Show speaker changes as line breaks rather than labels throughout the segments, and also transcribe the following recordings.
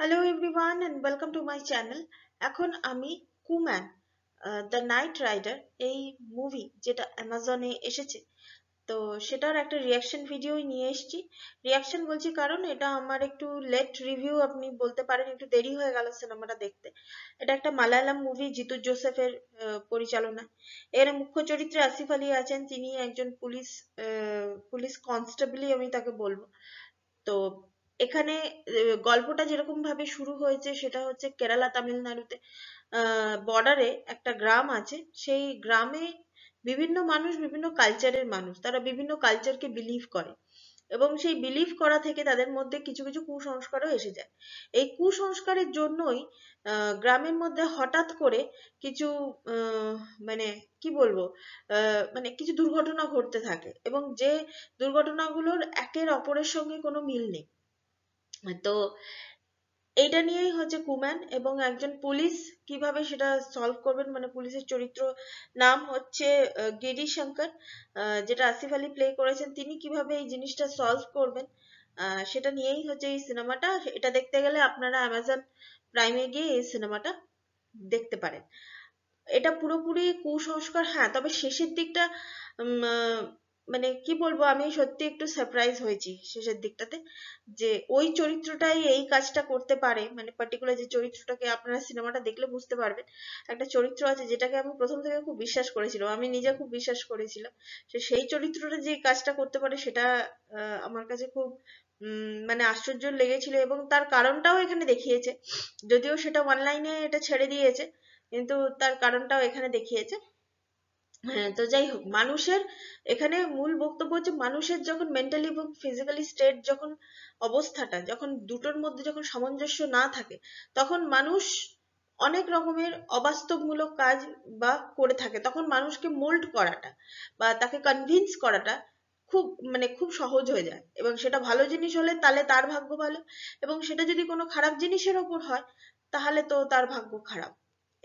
Hello everyone and welcome to my channel. এখন আমি কুম্যান দ্য নাইট রাইডার এই মুভি যেটা অ্যামাজনে এসেছে তো সেটার একটা রিয়াকশন ভিডিও নিয়ে এসেছি রিয়াকশন বলছি কারণ এটা আমার একটু লেট রিভিউ আপনি বলতে পারেন একটু দেরি হয়ে গেল সিনেমাটা দেখতে এটা একটা মালায়ালাম মুভি জিতু জোসেফের পরিচালনা এর মুখ্য চরিত্রে আসিফ আলী আছেন তিনি একজন পুলিশ পুলিশ কনস্টেবলই আমি তাকে বলবো তো এখানে গল্পটা যেরকম ভাবে শুরু হয়েছে সেটা হচ্ছে কেরালা তামিলনাড়ুতে আহ বর্ডারে একটা গ্রাম আছে সেই গ্রামে বিভিন্ন মানুষ বিভিন্ন কালচারের মানুষ তারা বিভিন্ন কালচারকে believe করে এবং সেই believe করা থেকে তাদের মধ্যে কিছু কিছু কুসংস্কারও এসে যায় এই কুসংস্কারের জন্যই আহ গ্রামের মধ্যে হঠাৎ করে কিছু আহ মানে কি বলবো আহ মানে কিছু দুর্ঘটনা ঘটতে থাকে এবং যে দুর্ঘটনাগুলোর একের অপরের সঙ্গে কোনো মিল নেই তো এটা নিয়েই হচ্ছে কুম্যান এবং একজন পুলিশ কিভাবে সেটা সলভ করবেন মানে পুলিশের চরিত্র নাম হচ্ছে গিরি শঙ্কর যেটা আসিফ আলী প্লে করেছেন তিনি কিভাবে এই জিনিসটা সলভ করবেন সেটা নিয়েই হচ্ছে এই সিনেমাটা এটা দেখতে গেলে আপনারা অ্যামাজন প্রাইমে গিয়ে এই সিনেমাটা দেখতে পারেন এটা পুরোপুরি কুসংস্কার হ্যাঁ তবে শেষের দিকটা মানে কি বলবো আমি সত্যি একটু surprise হয়েছি শেষের দিকটাতে যে ওই চরিত্রটাই এই কাজটা করতে পারে মানে particular যে চরিত্রটাকে আপনারা সিনেমাটা দেখলে বুঝতে পারবেন একটা চরিত্র আছে যেটাকে আমি প্রথম থেকে খুব বিশ্বাস করেছিলাম আমি নিজে খুব বিশ্বাস করেছিলাম সেই চরিত্রটা যে কাজটা করতে পারে সেটা আমার কাছে খুব মানে আশ্চর্য লেগেছিল এবং তার কারণটাও এখানে দেখিয়েছে যদিও সেটা অনলাইনে এটা ছেড়ে দিয়েছে কিন্তু তার কারণটাও এখানে দেখিয়েছে হ্যাঁ তো যাই হোক মানুষের এখানে মূল বক্তব্য হচ্ছে মানুষের যখন মেন্টালি এবং ফিজিক্যালি স্টেট যখন অবস্থাটা যখন দুটোর মধ্যে যখন সামঞ্জস্য না থাকে তখন মানুষ অনেক রকমের অবাস্তবমূলক কাজ বা করে থাকে তখন মানুষকে মোল্ড করাটা বা তাকে কনভিন্স করাটা খুব মানে খুব সহজ হয়ে যায় এবং সেটা ভালো জিনিস হলে তাহলে তার ভাগ্য ভালো এবং সেটা যদি কোনো খারাপ জিনিসের ওপর হয় তাহলে তো তার ভাগ্য খারাপ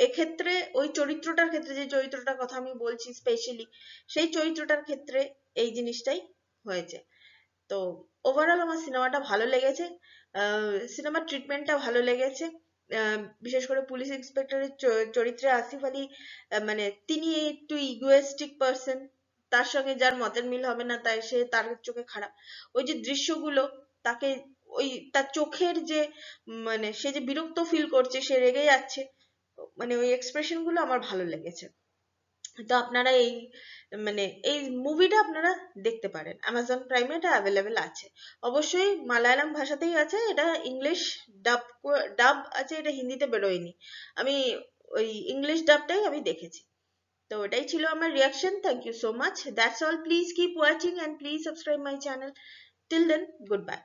এক্ষেত্রে ওই চরিত্রটার ক্ষেত্রে যে চরিত্রটার কথা আমি বলছি স্পেশালি সেই চরিত্রটার ক্ষেত্রে এই জিনিসটাই হয়েছে তো ওভারঅল আমার সিনেমাটা ভালো লেগেছে সিনেমার ট্রিটমেন্টটা ভালো লেগেছে বিশেষ করে পুলিশ ইন্সপেক্টরের চরিত্রে আসিফ আলী মানে তিনি একটু ইগোয়েস্টিক পার্সন তার সঙ্গে যার মতের মিল হবে না তাই সে তার চোখে খারাপ ওই যে দৃশ্যগুলো তাকে ওই তার চোখের যে মানে সে যে বিরক্ত ফিল করছে সে রেগে যাচ্ছে মানে ওই এক্সপ্রেশন গুলো আমার ভালো লেগেছে তো আপনারা এই মানে এই মুভিটা আপনারা দেখতে পারেন অ্যামাজন প্রাইমে এটা অ্যাভেলেবেল আছে অবশ্যই মালায়ালাম ভাষাতেই আছে এটা ইংলিশ ডাব ডাব আছে এটা হিন্দিতে বেরোয়নি আমি ওই ইংলিশ ডাবটাই আমি দেখেছি তো ওটাই ছিল আমার reaction thank you so much that's all please keep watching and please subscribe my channel till then good by